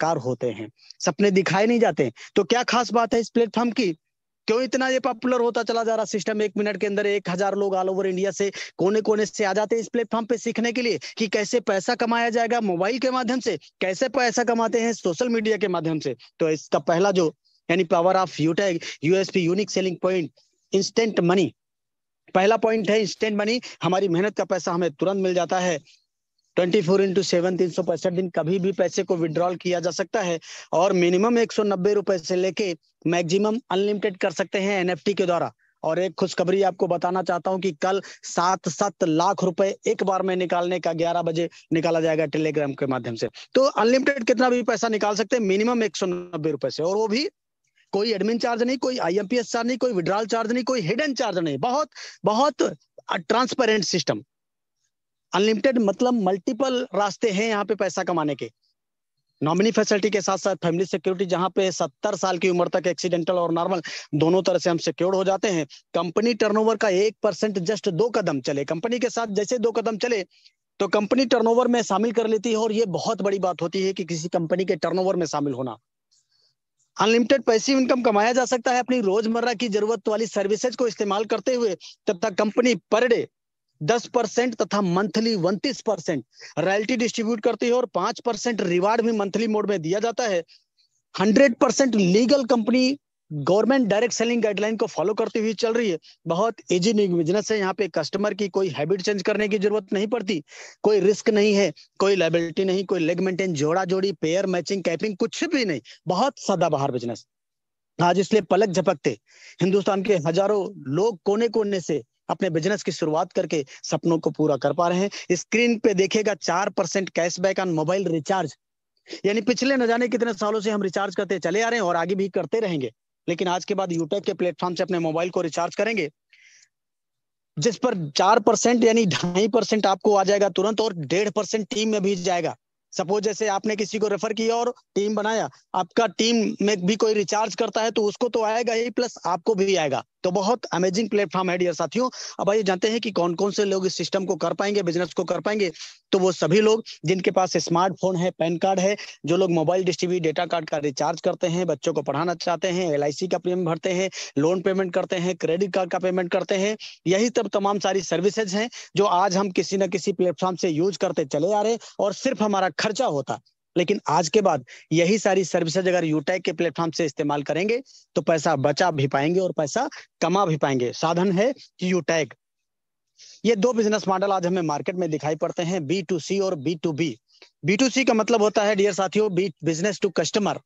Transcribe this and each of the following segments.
साकार होते हैं सपने दिखाए नहीं जाते तो क्या खास बात है इस प्लेटफॉर्म की क्यों इतना ये पॉपुलर होता चला जा रहा सिस्टम एक मिनट के अंदर एक हजार लोग ऑल ओवर इंडिया से कोने कोने से आ जाते हैं इस प्लेटफॉर्म पे सीखने के लिए कि कैसे पैसा कमाया जाएगा मोबाइल के माध्यम से कैसे पैसा कमाते हैं सोशल मीडिया के माध्यम से तो इसका पहला जो यानी power of UTech USP unique selling point instant money पहला पॉइंट है इंस्टेंट मनी हमारी मेहनत का पैसा हमें तुरंत मिल जाता है ट्वेंटी फोर इंटू सेवन तीन सौ पैंसठ दिन कभी भी पैसे को विड्रॉल किया जा सकता है और मिनिमम एक सौ नब्बे रुपए से लेके मैक्सिमम अनलिमिटेड कर सकते हैं एनएफटी के द्वारा और एक खुशखबरी आपको बताना चाहता हूं कि कल सात सात लाख रुपए एक बार में निकालने का ग्यारह बजे निकाला जाएगा टेलीग्राम के माध्यम से तो अनलिमिटेड कितना भी पैसा निकाल सकते हैं मिनिमम एक सौ नब्बे रुपए से और वो भी कोई एडमिन चार्ज नहीं कोई आईएमपीएस चार्ज नहीं कोई विड्रॉल चार्ज नहीं कोई हिडन चार्ज नहीं बहुत बहुत ट्रांसपेरेंट सिस्टम अनलिमिटेड मतलब मल्टीपल रास्ते हैं यहाँ पे पैसा कमाने के नॉमिनी फैसिलिटी के साथ साथ फैमिली सिक्योरिटी जहाँ पे सत्तर साल की उम्र तक एक्सीडेंटल और नॉर्मल दोनों तरह से हम सिक्योर हो जाते हैं कंपनी टर्नओवर का एक परसेंट जस्ट दो कदम चले कंपनी के साथ जैसे दो कदम चले तो कंपनी टर्नओवर में शामिल कर लेती है और ये बहुत बड़ी बात होती है कि किसी कंपनी के टर्नओवर में शामिल होना अनलिमिटेड पैसिव इनकम कमाया जा सकता है अपनी रोजमर्रा की जरूरत वाली सर्विसेज को इस्तेमाल करते हुए तब तक कंपनी पर डे दस परसेंट तथा मंथली उन्तीस परसेंट रॉयल्टी डिस्ट्रीब्यूट करती है और पांच परसेंट रिवार्ड भी मंथली मोड में दिया जाता है hundred percent legal company government direct selling guideline को फॉलो करती हुई चल रही है बहुत इजी न्यू बिजनेस है यहाँ पे कस्टमर की कोई हैबिट चेंज करने की जरूरत नहीं पड़ती कोई रिस्क नहीं है कोई लाइबिलिटी नहीं कोई लेग मेंटेन जोड़ा जोड़ी पेयर मैचिंग कैपिंग कुछ भी नहीं बहुत सदा बाहर बिजनेस आज इसलिए पलक झपकते हिंदुस्तान के हजारों लोग कोने कोने से अपने बिजनेस की शुरुआत करके सपनों को पूरा कर पा रहे हैं स्क्रीन पे देखेगा चार percent cashback on mobile recharge यानी पिछले न जाने कितने सालों से हम रिचार्ज करते चले आ रहे हैं और आगे भी करते रहेंगे लेकिन आज के बाद यूट्यूब के प्लेटफॉर्म से अपने मोबाइल को रिचार्ज करेंगे जिस पर चार परसेंट यानी ढाई परसेंट आपको आ जाएगा तुरंत और डेढ़ परसेंट टीम में भी जाएगा सपोज जैसे आपने किसी को रेफर किया और टीम बनाया आपका टीम में भी कोई रिचार्ज करता है तो उसको तो आएगा ही प्लस आपको भी आएगा तो बहुत अमेजिंग प्लेटफॉर्म है डियर साथियों अब आइए जानते हैं कि कौन कौन से लोग इस सिस्टम को कर पाएंगे बिजनेस को कर पाएंगे तो वो सभी लोग जिनके पास स्मार्टफोन है पैन कार्ड है जो लोग मोबाइल डिस्ट्रीब्यूट डेटा कार्ड का रिचार्ज करते हैं बच्चों को पढ़ाना चाहते हैं एल का प्रीमियम भरते हैं लोन पेमेंट करते हैं क्रेडिट कार्ड का पेमेंट करते हैं यही सब तमाम सारी सर्विसेज हैं जो आज हम किसी न किसी प्लेटफॉर्म से यूज करते चले आ रहे और सिर्फ हमारा खर्चा होता लेकिन आज के बाद यही सारी सर्विसेज अगर यूटेक के प्लेटफॉर्म से इस्तेमाल करेंगे तो पैसा बचा भी पाएंगे और पैसा कमा भी पाएंगे साधन है यूटेक ये दो बिजनेस मॉडल आज हमें मार्केट में दिखाई पड़ते हैं बी टू सी और B to B B to C का मतलब होता है डियर साथियों बी बिजनेस टू कस्टमर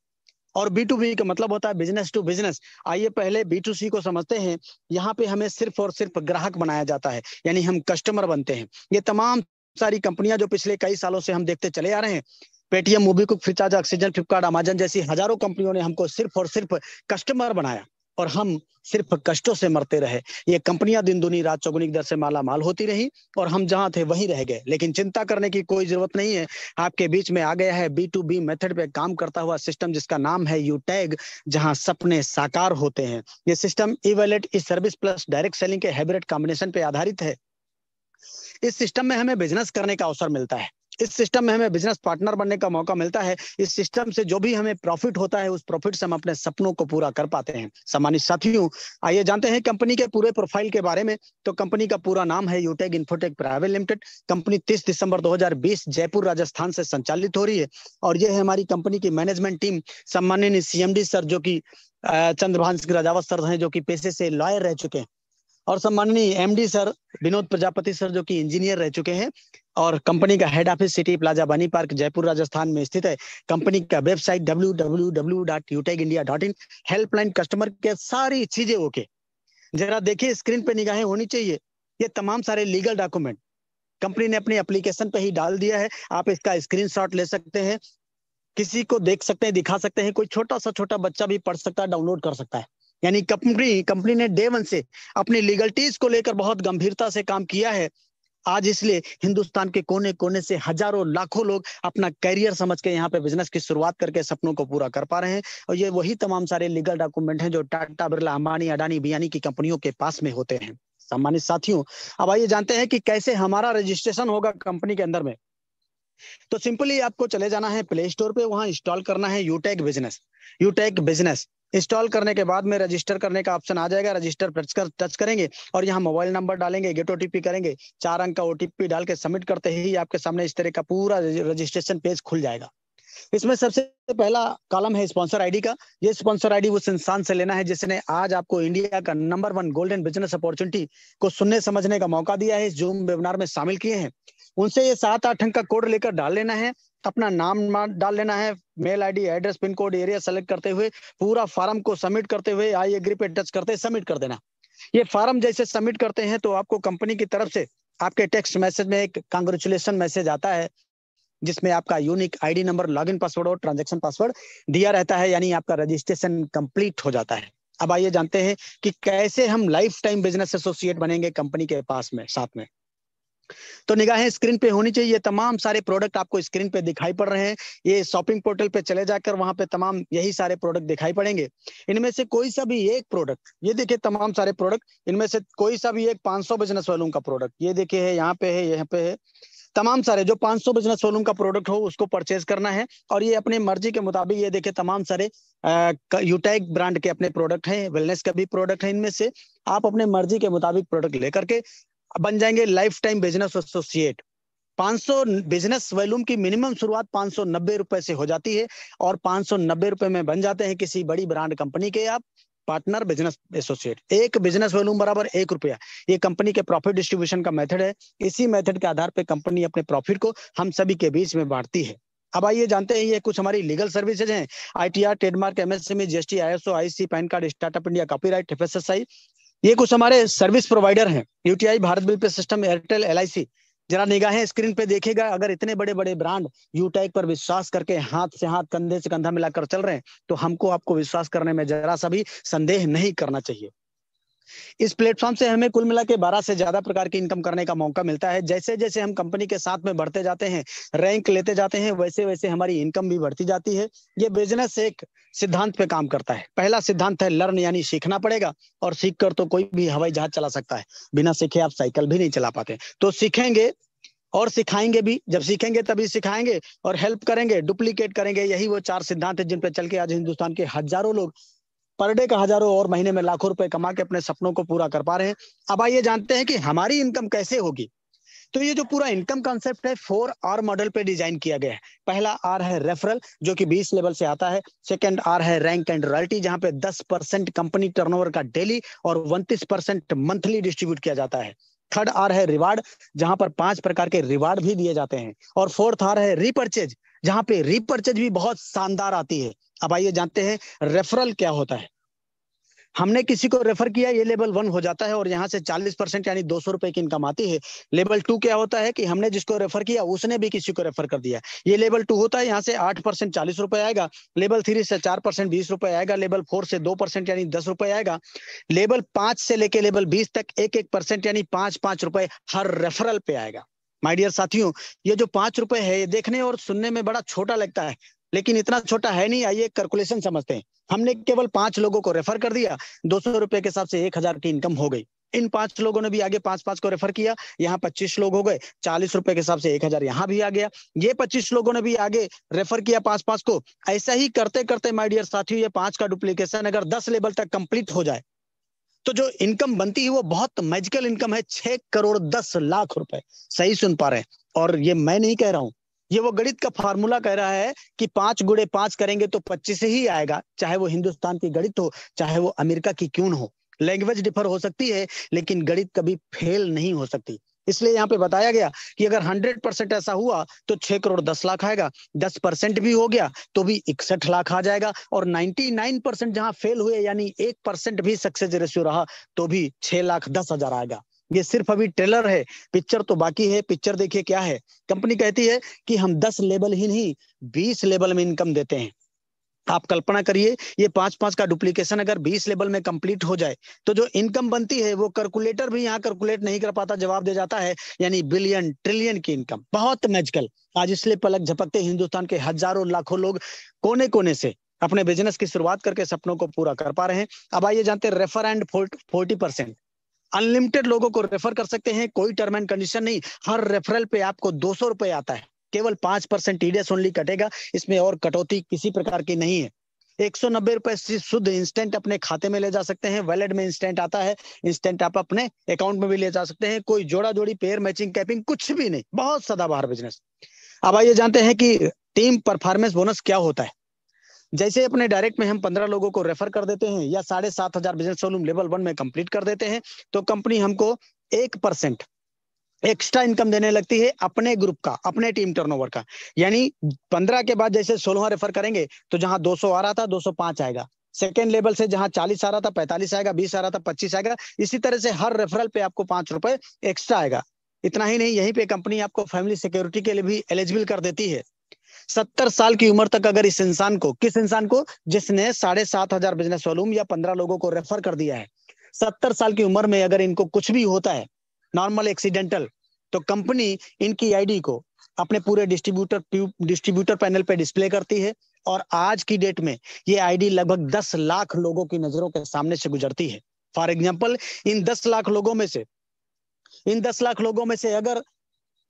और बी टू बी का मतलब होता है बिजनेस टू बिजनेस आइए पहले बी टू सी को समझते हैं यहाँ पे हमें सिर्फ और सिर्फ ग्राहक बनाया जाता है यानी हम कस्टमर बनते हैं ये तमाम सारी कंपनियां जो पिछले कई सालों से हम देखते चले आ रहे हैं पेटीएम मूवी को फ्रीचार्ज ऑक्सीजन फ्लिपकार्ट अमेजन जैसी हजारों कंपनियों ने हमको सिर्फ और सिर्फ कस्टमर बनाया और हम सिर्फ कष्टों से मरते रहे ये कंपनियां दिन दुनी रात चौगुनी दर से माला माल होती रही और हम जहां थे वहीं रह गए लेकिन चिंता करने की कोई जरूरत नहीं है आपके बीच में आ गया है बी टू बी मेथड पे काम करता हुआ सिस्टम जिसका नाम है यू टैग जहां सपने साकार होते हैं ये सिस्टम ई वैलेट इस सर्विस प्लस डायरेक्ट सेलिंग के हैबिटेट कॉम्बिनेशन पे आधारित है इस सिस्टम में हमें बिजनेस करने का अवसर मिलता है इस सिस्टम में हमें बिजनेस पार्टनर बनने का मौका मिलता है इस सिस्टम से जो भी हमें प्रॉफिट होता है उस प्रॉफिट से हम अपने सपनों को पूरा कर पाते हैं सामान्य साथियों आइए जानते हैं कंपनी के पूरे प्रोफाइल के बारे में तो कंपनी का पूरा नाम है UTech Infotech private limited company तीस दिसंबर दो जयपुर राजस्थान से संचालित हो रही है और यह है हमारी कंपनी की मैनेजमेंट टीम सम्माननीय सीएमडी सर जो की चंद्रभान सिंह राजावत सर हैं जो की पेशे से लॉयर रह चुके हैं और सम्माननीय MD sir Vinod Prajapati sir जो कि इंजीनियर रह चुके हैं और कंपनी का head office city plaza Bani park Jaipur Rajasthan में स्थित है कंपनी का वेबसाइट इन हेल्पलाइन कस्टमर के सारी चीजें ओके जरा देखिए स्क्रीन पे निगाहें होनी चाहिए ये तमाम सारे लीगल डॉक्यूमेंट कंपनी ने अपनी एप्लीकेशन पे ही डाल दिया है आप इसका स्क्रीनशॉट ले सकते हैं किसी को देख सकते हैं दिखा सकते हैं कोई छोटा सा छोटा बच्चा भी पढ़ सकता है डाउनलोड कर सकता है यानी कंपनी कंपनी ने डे वन से अपनी लीगलिटीज को लेकर बहुत गंभीरता से काम किया है आज इसलिए हिंदुस्तान के कोने कोने से हजारों लाखों लोग अपना कैरियर समझ के यहाँ पे बिजनेस की शुरुआत करके सपनों को पूरा कर पा रहे हैं और ये वही तमाम सारे लीगल डॉक्यूमेंट हैं जो टाटा बिरला अंबानी अडानी बियानी की कंपनियों के पास में होते हैं सम्मानित साथियों अब आइए जानते हैं कि कैसे हमारा रजिस्ट्रेशन होगा कंपनी के अंदर में तो सिंपली आपको चले जाना है प्ले स्टोर पे वहां इंस्टॉल करना है UTech business UTech business install करने के बाद में रजिस्टर करने का ऑप्शन आ जाएगा रजिस्टर पर कर टच करेंगे और यहाँ मोबाइल नंबर डालेंगे गेट ओटीपी करेंगे चार अंक का ओटीपी डाल के सबमिट करते ही आपके सामने इस तरह का पूरा रजिस्ट्रेशन पेज खुल जाएगा इसमें सबसे पहला कॉलम है स्पॉन्सर आईडी का ये स्पॉन्सर आईडी उस इंसान से लेना है जिसने आज आपको इंडिया का number one golden business opportunity को सुनने समझने का मौका दिया है जूम वेबिनार में शामिल किए हैं उनसे ये सात आठ अंक का कोड लेकर डाल लेना है अपना नाम डाल लेना है mail ID address pin code area select करते हुए पूरा फॉर्म को सबमिट करते हुए आई एग्री पे टच करते सबमिट कर देना ये फॉर्म जैसे सबमिट करते हैं तो आपको कंपनी की तरफ से आपके टेक्स्ट मैसेज में एक कांग्रेचुलेसन मैसेज आता है जिसमें आपका unique ID number login password और ट्रांजैक्शन पासवर्ड दिया रहता है यानी आपका रजिस्ट्रेशन कंप्लीट हो जाता है अब आइए जानते हैं कि कैसे हम लाइफ टाइम बिजनेस एसोसिएट बनेंगे कंपनी के पास में साथ में तो निगाहें स्क्रीन पे होनी चाहिए ये तमाम सारे प्रोडक्ट आपको स्क्रीन पे दिखाई पड़ रहे हैं ये शॉपिंग पोर्टल पे चले जाकर वहां पे तमाम यही सारे प्रोडक्ट दिखाई पड़ेंगे इनमें से कोई सा भी एक प्रोडक्ट ये देखिए तमाम सारे प्रोडक्ट इनमें से कोई सा भी एक 500 बिजनेस वालों का प्रोडक्ट ये देखिए है यहाँ पे है यहाँ पे है तमाम सारे जो 500 बिजनेस वॉल्यूम का प्रोडक्ट हो उसको परचेज करना है और ये अपने मर्जी के मुताबिक ये देखे तमाम सारे यूटाइक ब्रांड के अपने प्रोडक्ट हैं वेलनेस का भी प्रोडक्ट है इनमें से आप अपने मर्जी के मुताबिक प्रोडक्ट लेकर के बन जाएंगे life time business associate 500 business volume की मिनिमम शुरुआत पांच रुपए से हो जाती है और पांच रुपए में बन जाते हैं किसी बड़ी ब्रांड कंपनी के आप पार्टनर बिजनेस एसोसिएट एक बिजनेस वॉल्यूम बराबर एक रुपया ये कंपनी के प्रॉफिट डिस्ट्रीब्यूशन का मेथड है इसी मेथड के आधार पर कंपनी अपने प्रॉफिट को हम सभी के बीच में बांटती है अब आइए जानते हैं ये कुछ हमारी लीगल सर्विसेज हैं ITR trademark MSME GST ISO IC PAN card startup India copyright FSSI ये कुछ हमारे सर्विस प्रोवाइडर हैं UTI Bharat bill pay system Airtel L जरा निगाहें स्क्रीन पे देखेगा अगर इतने बड़े बड़े ब्रांड यूटेक पर विश्वास करके हाथ से हाथ कंधे से कंधा मिलाकर चल रहे हैं तो हमको आपको विश्वास करने में जरा सा भी संदेह नहीं करना चाहिए इस प्लेटफॉर्म से हमें कुल मिला के बारह से ज्यादा प्रकार की इनकम करने का मौका मिलता है जैसे जैसे हम कंपनी के साथ में बढ़ते जाते हैं रैंक लेते जाते हैं वैसे वैसे हमारी इनकम भी बढ़ती जाती है ये बिजनेस एक सिद्धांत पे काम करता है पहला सिद्धांत है लर्न यानी सीखना पड़ेगा और सीख कर तो कोई भी हवाई जहाज चला सकता है बिना सीखे आप साइकिल भी नहीं चला पाते तो सीखेंगे और सिखाएंगे भी जब सीखेंगे तभी सिखाएंगे और हेल्प करेंगे डुप्लीकेट करेंगे यही वो चार सिद्धांत है जिन पर चल के आज हिंदुस्तान के हजारों लोग पर डे का हजारों और महीने में लाखों रुपए कमा के अपने सपनों को पूरा कर पा रहे हैं अब आइए जानते हैं कि हमारी इनकम कैसे होगी तो ये जो पूरा इनकम कॉन्सेप्ट है फोर आर मॉडल पे डिजाइन किया गया है पहला आर है रेफरल जो कि 20 लेवल से आता है सेकंड आर है रैंक एंड रॉयल्टी जहां पे 10 परसेंट कंपनी टर्नओवर का डेली और उन्तीस परसेंट मंथली डिस्ट्रीब्यूट किया जाता है थर्ड आर है रिवार्ड जहां पर पांच प्रकार के रिवार्ड भी दिए जाते हैं और फोर्थ आर है रिपर्चेज जहां पे रिपर्चेज भी बहुत शानदार आती है अब आइए जानते हैं रेफरल क्या होता है हमने किसी को रेफर किया ये लेवल वन हो जाता है और यहाँ से 40 परसेंट यानी दो सौ रुपए की इनकम आती है लेवल टू क्या होता है कि हमने जिसको रेफर किया उसने भी किसी को रेफर कर दिया ये लेवल टू होता है यहाँ से आठ परसेंट चालीस रुपए आएगा लेवल थ्री से चार परसेंट बीस रुपए आएगा लेवल फोर से दो परसेंट यानी दस रुपए आएगा लेवल पांच से लेके लेवल बीस तक एक एक परसेंट यानी पांच पांच रुपए हर रेफरल पे आएगा माय डियर साथियों ये जो पांच रुपए है ये देखने और सुनने में बड़ा छोटा लगता है लेकिन इतना छोटा है नहीं आइए कैलकुलेशन समझते हैं हमने केवल पांच लोगों को रेफर कर दिया दो सौ रुपए के हिसाब से एक हजार की इनकम हो गई इन पांच लोगों ने भी आगे पांच पांच को रेफर किया यहाँ पच्चीस लोग हो गए चालीस रुपए के हिसाब से एक हजार यहाँ भी आ गया ये पच्चीस लोगों ने भी आगे रेफर किया पांच पांच को ऐसा ही करते करते माय डियर साथियों ये पांच का डुप्लीकेशन अगर दस लेवल तक कंप्लीट हो जाए तो जो इनकम बनती है वो बहुत मैजिकल इनकम है छह करोड़ दस लाख रुपए सही सुन पा रहे हैं और ये मैं नहीं कह रहा हूं ये वो गणित का फार्मूला कह रहा है कि पांच गुड़े पांच करेंगे तो पच्चीस ही आएगा चाहे वो हिंदुस्तान की गणित हो चाहे वो अमेरिका की क्यों हो लैंग्वेज डिफर हो सकती है लेकिन गणित कभी फेल नहीं हो सकती इसलिए यहाँ पे बताया गया कि अगर 100 परसेंट ऐसा हुआ तो 6 करोड़ 10 लाख आएगा 10 परसेंट भी हो गया तो भी इकसठ लाख आ जाएगा और 99 परसेंट जहाँ फेल हुए यानी एक परसेंट भी सक्सेस रेशियो रहा तो भी 6 लाख दस हजार आएगा ये सिर्फ अभी ट्रेलर है पिक्चर तो बाकी है पिक्चर देखिए क्या है कंपनी कहती है कि हम दस लेवल ही नहीं बीस लेवल में इनकम देते हैं आप कल्पना करिए ये पांच पांच का डुप्लीकेशन अगर बीस लेवल में कंप्लीट हो जाए तो जो इनकम बनती है वो कैलकुलेटर भी यहाँ कैलकुलेट नहीं कर पाता जवाब दे जाता है यानी बिलियन ट्रिलियन की इनकम बहुत मैजिकल आज इसलिए पलक झपकते हिंदुस्तान के हजारों लाखों लोग कोने कोने से अपने बिजनेस की शुरुआत करके सपनों को पूरा कर पा रहे हैं अब आइए जानते हैं refer and forty percent unlimited लोगों को रेफर कर सकते हैं कोई टर्म एंड कंडीशन नहीं हर रेफरल पे आपको दो सौ रुपए आता है केवल पांच परसेंट टीडीएस e ओनली कटेगा इसमें और कटौती किसी प्रकार की नहीं है एक सौ नब्बे रुपए शुद्ध इंस्टेंट अपने खाते में ले जा सकते हैं वैलेट में इंस्टेंट आता है इंस्टेंट आप अपने अकाउंट में भी ले जा सकते हैं कोई जोड़ा जोड़ी पेयर मैचिंग कैपिंग कुछ भी नहीं बहुत सदाबहार बिजनेस अब आइए जानते हैं कि टीम परफॉर्मेंस बोनस क्या होता है जैसे अपने डायरेक्ट में हम पंद्रह लोगों को रेफर कर देते हैं या साढ़े सात हजार बिजनेस वॉल्यूम लेवल वन में कंप्लीट कर देते हैं तो कंपनी हमको एक परसेंट एक्स्ट्रा इनकम देने लगती है अपने ग्रुप का अपने टीम टर्नओवर का यानी पंद्रह के बाद जैसे सोलह रेफर करेंगे तो जहां दो आ रहा था दो आएगा सेकेंड लेवल से जहां चालीस आ रहा था पैंतालीस आएगा बीस आ रहा था पच्चीस आएगा इसी तरह से हर रेफरल पे आपको पांच रुपए एक्स्ट्रा आएगा इतना ही नहीं यहीं पे कंपनी आपको फैमिली सिक्योरिटी के लिए भी एलिजिबल कर देती है सत्तर साल की उम्र तक अगर इस इंसान को किस इंसान को जिसने साढ़े सात हजार बिजनेस वॉल्यूम या पंद्रह लोगों को रेफर कर दिया है सत्तर साल की उम्र में अगर इनको कुछ भी होता है नॉर्मल एक्सीडेंटल तो कंपनी इनकी आईडी को अपने पूरे डिस्ट्रीब्यूटर डिस्ट्रीब्यूटर पैनल पे डिस्प्ले करती है और आज की डेट में ये आईडी लगभग दस लाख लोगों की नजरों के सामने से गुजरती है फॉर एग्जाम्पल इन दस लाख लोगों में से इन दस लाख लोगों में से अगर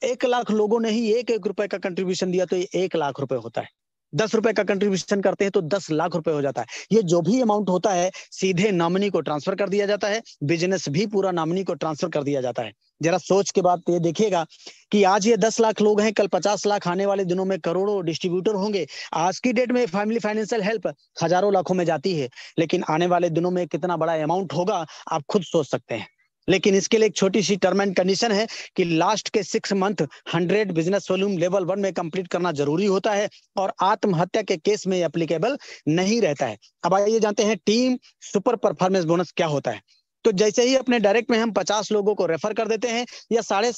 एक लाख लोगों ने ही एक एक रुपए का कंट्रीब्यूशन दिया तो ये एक लाख रुपए होता है दस रुपए का कंट्रीब्यूशन करते हैं तो दस लाख रुपए हो जाता है ये जो भी अमाउंट होता है सीधे नॉमिनी को ट्रांसफर कर दिया जाता है बिजनेस भी पूरा नॉमिनी को ट्रांसफर कर दिया जाता है जरा सोच के बाद ये देखिएगा कि आज ये दस लाख लोग हैं कल पचास लाख आने वाले दिनों में करोड़ों डिस्ट्रीब्यूटर होंगे आज की डेट में फैमिली फाइनेंशियल हेल्प हजारों लाखों में जाती है लेकिन आने वाले दिनों में कितना बड़ा अमाउंट होगा आप खुद सोच सकते हैं लेकिन इसके लिए एक छोटी सी टर्म एंड कंडीशन है कि लास्ट के six month hundred business volume level one में कंप्लीट करना जरूरी होता है और आत्महत्या के केस में एप्लीकेबल नहीं रहता है अब आइए जानते हैं टीम सुपर परफॉर्मेंस बोनस क्या होता है तो जैसे ही अपने डायरेक्ट में हम पचास लोगों को रेफर कर देते हैं या साढ़े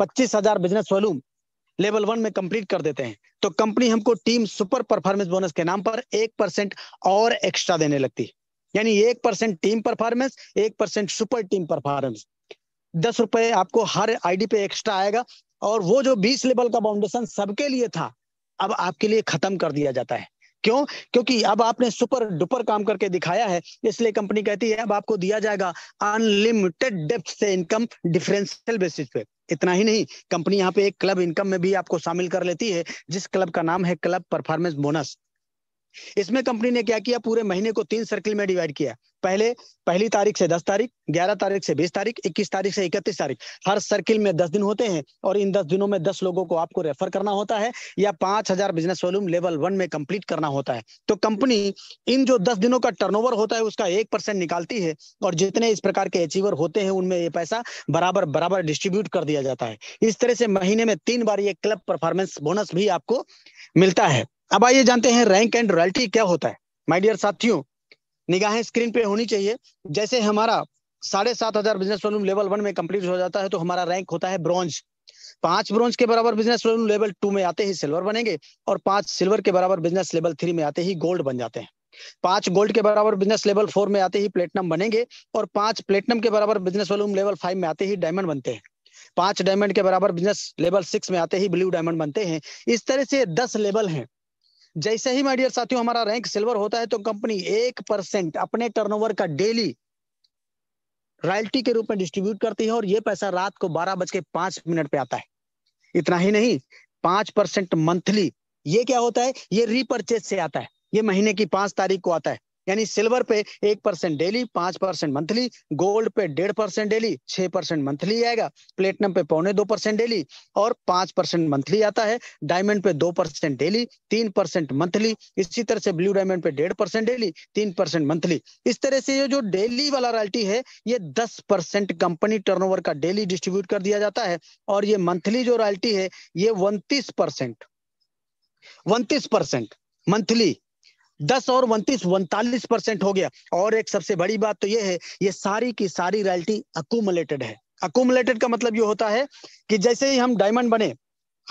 पच्चीस हजार बिजनेस वॉल्यूम लेवल वन में कंप्लीट कर देते हैं तो कंपनी हमको टीम सुपर परफॉर्मेंस बोनस के नाम पर एक परसेंट और एक्स्ट्रा देने लगती है यानी एक परसेंट टीम परफॉर्मेंस एक परसेंट सुपर टीम परफॉर्मेंस दस रुपए आपको हर आईडी पे एक्स्ट्रा आएगा और वो जो बीस लेवल का फाउंडेशन सबके लिए था अब आपके लिए खत्म कर दिया जाता है क्यों क्योंकि अब आपने सुपर डुपर काम करके दिखाया है इसलिए कंपनी कहती है अब आपको दिया जाएगा अनलिमिटेड डेप्थ से इनकम डिफरेंशियल बेसिस पे इतना ही नहीं कंपनी यहाँ पे एक क्लब इनकम में भी आपको शामिल कर लेती है जिस क्लब का नाम है क्लब परफॉर्मेंस बोनस इसमें कंपनी ने क्या किया पूरे महीने को तीन सर्किल में डिवाइड किया पहले पहली तारीख से दस तारीख ग्यारह तारीख से बीस तारीख इक्कीस तारीख से इकतीस तारीख हर सर्किल में दस दिन होते हैं और इन दस दिनों में दस लोगों को आपको रेफर करना होता है या पांच हजार बिजनेस वॉल्यूम लेवल वन में कंप्लीट करना होता है तो कंपनी इन जो दस दिनों का टर्नओवर होता है उसका एक परसेंट निकालती है और जितने इस प्रकार के अचीवर होते हैं उनमें ये पैसा बराबर बराबर डिस्ट्रीब्यूट कर दिया जाता है इस तरह से महीने में तीन बार ये क्लब परफॉर्मेंस बोनस भी आपको मिलता है अब आइए जानते हैं रैंक एंड रॉयल्टी क्या होता है माय डियर साथियों निगाहें स्क्रीन पे होनी चाहिए जैसे हमारा साढ़े सात हजार बिजनेस वॉल्यूम लेवल वन में कंप्लीट हो जाता है तो हमारा रैंक होता है ब्रॉन्ज पांच ब्रॉन्ज के बराबर बिजनेस वॉल्यूम लेवल टू में आते ही सिल्वर बनेंगे और पांच सिल्वर के बराबर बिजनेस लेवल थ्री में आते ही गोल्ड बन जाते हैं पांच गोल्ड के बराबर बिजनेस लेवल फोर में आते ही प्लेटनम बनेंगे और पांच प्लेटनम के बराबर बिजनेस वॉल्यूम लेवल फाइव में आते ही डायमंड बनते हैं पांच डायमंड के बराबर बिजनेस लेवल सिक्स में आते ही ब्लू डायमंड बनते हैं इस तरह से दस लेवल हैं जैसे ही माइडियर साथियों हमारा रैंक सिल्वर होता है तो कंपनी एक परसेंट अपने टर्नओवर का डेली रॉयल्टी के रूप में डिस्ट्रीब्यूट करती है और ये पैसा रात को बारह बज के पांच मिनट पे आता है इतना ही नहीं पांच परसेंट मंथली ये क्या होता है ये रिपर्चेज से आता है ये महीने की पांच तारीख को आता है यानी सिल्वर पे एक परसेंट डेली पांच परसेंट मंथली गोल्ड पे डेढ़ परसेंट डेली छह परसेंट मंथली आएगा प्लेटिनम पे पौने दो परसेंट डेली और पांच परसेंट मंथली आता है डायमंड पे दो परसेंट डेली तीन परसेंट मंथली इसी तरह से ब्लू डायमंड पे डेढ़ परसेंट डेली तीन परसेंट मंथली इस तरह से ये जो डेली वाला रॉयल्टी है ये दस परसेंट कंपनी ओवर का डेली डिस्ट्रीब्यूट कर दिया जाता है और ये मंथली जो रॉयल्टी है ये उनतीस परसेंट उनतीस परसेंट मंथली दस और उनतीस उनतालीस परसेंट हो गया और एक सबसे बड़ी बात तो ये है ये सारी की सारी रॉयल्टी अकुमुलेटेड है अकुमुलेटेड का मतलब ये होता है कि जैसे ही हम डायमंड बने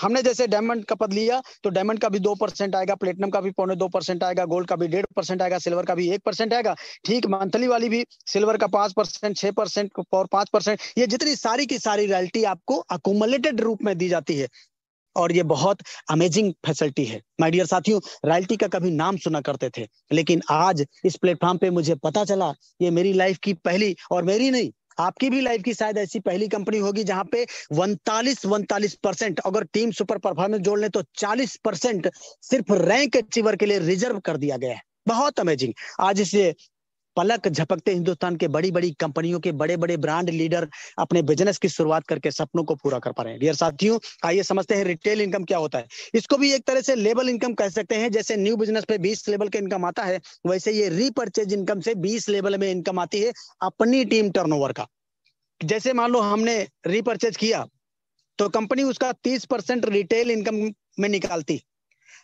हमने जैसे डायमंड का पद लिया तो डायमंड का भी दो परसेंट आएगा प्लेटिनम का भी पौने दो परसेंट आएगा गोल्ड का भी डेढ़ परसेंट आएगा सिल्वर का भी एक परसेंट आएगा ठीक मंथली वाली भी सिल्वर का पांच परसेंट छह परसेंट और पांच परसेंट ये जितनी सारी की सारी रॉयल्टी आपको अकोमलेटेड रूप में दी जाती है और ये बहुत अमेजिंग फैसिलिटी है माय डियर साथियों रॉयल्टी का कभी नाम सुना करते थे लेकिन आज इस प्लेटफॉर्म पे मुझे पता चला ये मेरी लाइफ की पहली और मेरी नहीं आपकी भी लाइफ की शायद ऐसी पहली कंपनी होगी जहां पे उनतालीस उनतालीस परसेंट अगर टीम सुपर परफॉर्मेंस जोड़ ले तो चालीस परसेंट सिर्फ रैंक अचीवर के लिए रिजर्व कर दिया गया है बहुत अमेजिंग आज इसे पलक झपकते हिंदुस्तान के बड़ी बड़ी कंपनियों के बड़े बड़े ब्रांड लीडर अपने बिजनेस की शुरुआत करके सपनों को पूरा कर पा रहे हैं डियर साथियों आइए समझते हैं रिटेल इनकम क्या होता है इसको भी एक तरह से लेबल इनकम कह सकते हैं जैसे न्यू बिजनेस पे बीस लेवल का इनकम आता है वैसे ये रीपर्चेज इनकम से बीस लेवल में इनकम आती है अपनी टीम टर्न का जैसे मान लो हमने रीपर्चेज किया तो कंपनी उसका तीस परसेंट रिटेल इनकम में निकालती है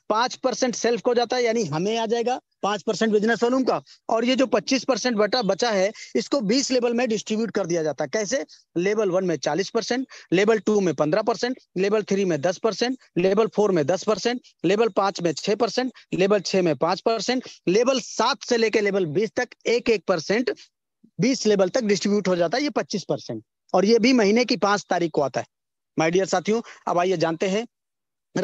पांच परसेंट सेल्फ को जाता है यानी हमें आ जाएगा पांच परसेंट बिजनेस वॉल्यूम का और ये जो पच्चीस परसेंट बटा बचा है इसको बीस लेवल में डिस्ट्रीब्यूट कर दिया जाता है कैसे लेवल वन में चालीस परसेंट लेवल टू में पंद्रह परसेंट लेवल थ्री में दस परसेंट लेवल फोर में दस परसेंट लेवल पांच में छह परसेंट लेवल छह में पांच परसेंट लेवल सात से लेकर लेवल बीस तक एक एक परसेंट बीस लेवल तक डिस्ट्रीब्यूट हो जाता है ये पच्चीस परसेंट और ये भी महीने की पांच तारीख को आता है माय डियर साथियों अब आइए जानते हैं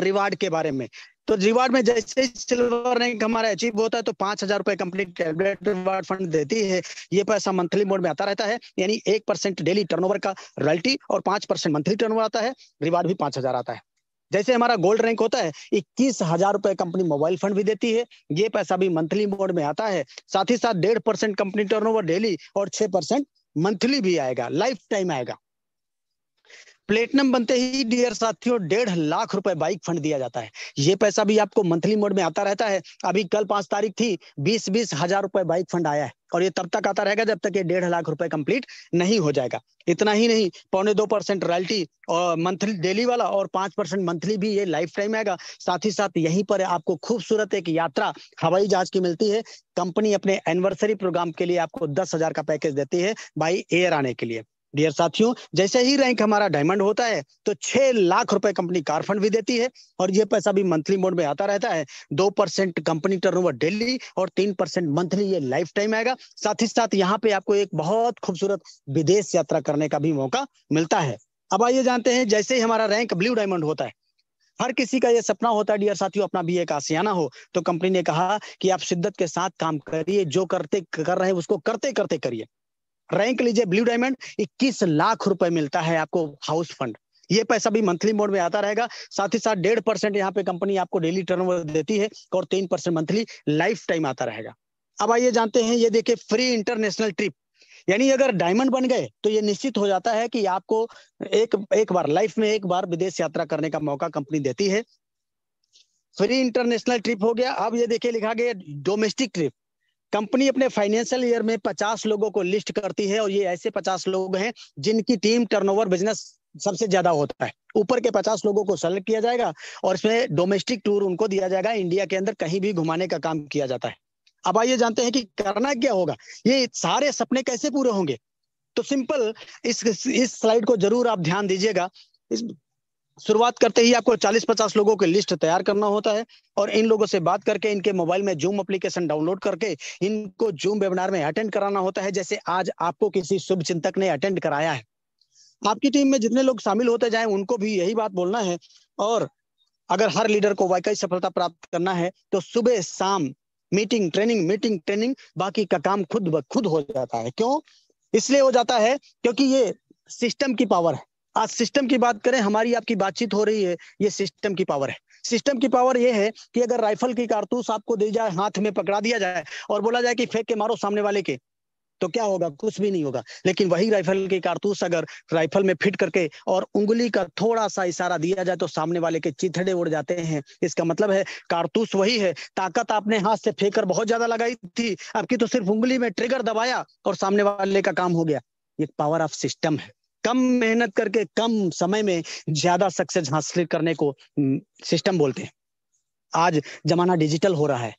रिवार्ड के बारे में तो रिवार्ड में जैसे सिल्वर रैंक हमारा अचीव होता है तो पांच हजार रुपए कंपनी टैबलेट रिवार्ड फंड देती है ये पैसा मंथली मोड में आता रहता है यानी एक परसेंट डेली टर्नओवर का रॉयल्टी और पांच परसेंट मंथली टर्नओवर आता है रिवार्ड भी पांच हजार आता है जैसे हमारा गोल्ड रैंक होता है इक्कीस हजार रुपए कंपनी मोबाइल फंड भी देती है ये पैसा भी मंथली मोड में आता है साथ ही साथ डेढ़ परसेंट कंपनी टर्नओवर डेली और छह परसेंट मंथली भी आएगा लाइफ टाइम आएगा प्लेटिनम बनते ही डियर साथियों डेढ़ लाख रुपए बाइक फंड दिया जाता है ये पैसा भी आपको मंथली मोड में आता रहता है अभी कल पांच तारीख थी बीस बीस हजार रुपए बाइक फंड आया है और ये तब तक आता रहेगा जब तक ये डेढ़ लाख रुपए कंप्लीट नहीं हो जाएगा इतना ही नहीं पौने दो परसेंट रॉयल्टी और मंथली डेली वाला और पांच परसेंट मंथली भी ये लाइफ टाइम आएगा साथ ही साथ यहीं पर आपको खूबसूरत एक यात्रा हवाई जहाज की मिलती है कंपनी अपने एनिवर्सरी प्रोग्राम के लिए आपको दस हजार का पैकेज देती है बाई एयर आने के लिए डियर साथियों जैसे ही रैंक हमारा डायमंड होता है तो छह लाख रुपए कंपनी कार फंड भी देती है और ये पैसा भी मंथली मोड में आता रहता है दो परसेंट कंपनी टर्नओवर डेली और तीन परसेंट मंथली ये लाइफ टाइम आएगा साथ ही साथ यहाँ पे आपको एक बहुत खूबसूरत विदेश यात्रा करने का भी मौका मिलता है अब आइए जानते हैं जैसे ही हमारा रैंक ब्लू डायमंड होता है हर किसी का यह सपना होता है डियर साथियों अपना भी एक आसियाना हो तो कंपनी ने कहा कि आप शिद्दत के साथ काम करिए जो करते कर रहे हैं उसको करते करते करिए रैंक लीजिए ब्लू डायमंड इक्कीस लाख रुपए मिलता है आपको हाउस फंड ये पैसा भी मंथली मोड में आता रहेगा साथ ही साथ डेढ़ परसेंट यहाँ पे कंपनी आपको डेली टर्नओवर देती है और तीन परसेंट मंथली लाइफ टाइम आता रहेगा अब आइए जानते हैं ये देखिए फ्री इंटरनेशनल ट्रिप यानी अगर डायमंड बन गए तो ये निश्चित हो जाता है कि आपको एक एक बार लाइफ में एक बार विदेश यात्रा करने का मौका कंपनी देती है फ्री इंटरनेशनल ट्रिप हो गया अब ये देखिए लिखा गया डोमेस्टिक ट्रिप कंपनी अपने फाइनेंशियल ईयर में 50 लोगों को लिस्ट करती है और ये ऐसे 50 लोग हैं जिनकी टीम टर्नओवर बिजनेस सबसे ज्यादा होता है ऊपर के 50 लोगों को सेलेक्ट किया जाएगा और इसमें डोमेस्टिक टूर उनको दिया जाएगा इंडिया के अंदर कहीं भी घुमाने का काम किया जाता है अब आइए जानते हैं कि करना क्या होगा ये सारे सपने कैसे पूरे होंगे तो सिंपल इस इस स्लाइड को जरूर आप ध्यान दीजिएगा इस शुरुआत करते ही आपको 40-50 लोगों की लिस्ट तैयार करना होता है और इन लोगों से बात करके इनके मोबाइल में जूम एप्लीकेशन डाउनलोड करके इनको जूम वेबिनार में अटेंड कराना होता है जैसे आज आपको किसी शुभ चिंतक ने अटेंड कराया है आपकी टीम में जितने लोग शामिल होते जाए उनको भी यही बात बोलना है और अगर हर लीडर को वाकई सफलता प्राप्त करना है तो सुबह शाम मीटिंग ट्रेनिंग मीटिंग ट्रेनिंग बाकी का काम खुद ब खुद हो जाता है क्यों इसलिए हो जाता है क्योंकि ये सिस्टम की पावर है आज सिस्टम की बात करें हमारी आपकी बातचीत हो रही है ये सिस्टम की पावर है सिस्टम की पावर ये है कि अगर राइफल की कारतूस आपको दी जाए हाथ में पकड़ा दिया जाए और बोला जाए कि फेंक के मारो सामने वाले के तो क्या होगा कुछ भी नहीं होगा लेकिन वही राइफल की कारतूस अगर राइफल में फिट करके और उंगली का थोड़ा सा इशारा दिया जाए तो सामने वाले के चिथड़े उड़ जाते हैं इसका मतलब है कारतूस वही है ताकत आपने हाथ से फेंक कर बहुत ज्यादा लगाई थी आपकी तो सिर्फ उंगली में ट्रिगर दबाया और सामने वाले का काम हो गया ये पावर ऑफ सिस्टम है कम मेहनत करके कम समय में ज्यादा सक्सेस हासिल करने को सिस्टम हम्म, बोलते हैं आज जमाना डिजिटल हो रहा है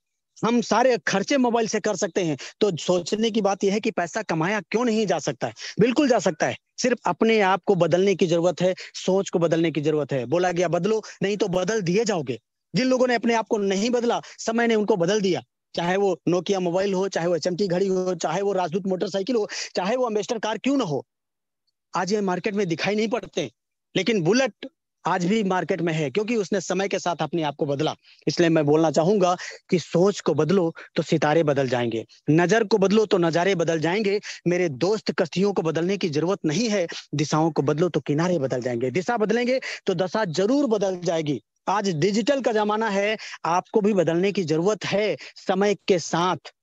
हम सारे खर्चे मोबाइल से कर सकते हैं तो सोचने की बात यह है कि पैसा कमाया क्यों नहीं जा सकता है बिल्कुल जा सकता है सिर्फ अपने आप को बदलने की जरूरत है सोच को बदलने की जरूरत है बोला गया बदलो नहीं तो बदल दिए जाओगे जिन लोगों ने अपने आप को नहीं बदला समय ने उनको बदल दिया चाहे वो नोकिया मोबाइल हो चाहे वो एच घड़ी हो चाहे वो राजदूत मोटरसाइकिल हो चाहे वो अम्बेस्टर कार क्यों ना हो आज ये मार्केट में दिखाई नहीं पड़ते लेकिन बुलेट आज भी मार्केट में है क्योंकि उसने समय के साथ अपने आप को बदला इसलिए मैं बोलना चाहूंगा कि सोच को बदलो तो सितारे बदल जाएंगे नजर को बदलो तो नजारे बदल जाएंगे मेरे दोस्त कश्तियों को बदलने की जरूरत नहीं है दिशाओं को बदलो तो किनारे बदल जाएंगे दिशा बदलेंगे तो दशा जरूर बदल जाएगी आज डिजिटल का जमाना है आपको भी बदलने की जरूरत है समय के साथ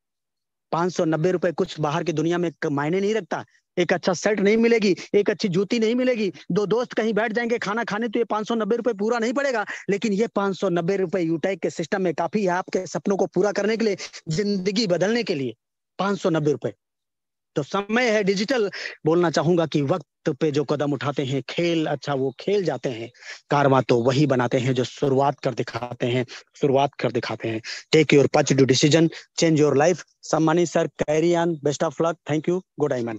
पांच सौ नब्बे रुपए कुछ बाहर की दुनिया में मायने नहीं रखता एक अच्छा सेट नहीं मिलेगी एक अच्छी जूती नहीं मिलेगी दो दोस्त कहीं बैठ जाएंगे खाना खाने तो ये पाँच सौ नब्बे रुपए पूरा नहीं पड़ेगा लेकिन ये पाँच सौ नब्बे रुपए यूटेक के सिस्टम में काफी है आपके सपनों को पूरा करने के लिए जिंदगी बदलने के लिए पाँच सौ नब्बे रुपए तो समय है डिजिटल बोलना चाहूंगा कि वक्त पे जो कदम उठाते हैं खेल अच्छा वो खेल जाते हैं कारवा तो वही बनाते हैं जो शुरुआत कर दिखाते हैं शुरुआत कर दिखाते हैं टेक योर पच do decision change your life सम्मानी sir carry on best of luck thank you good I man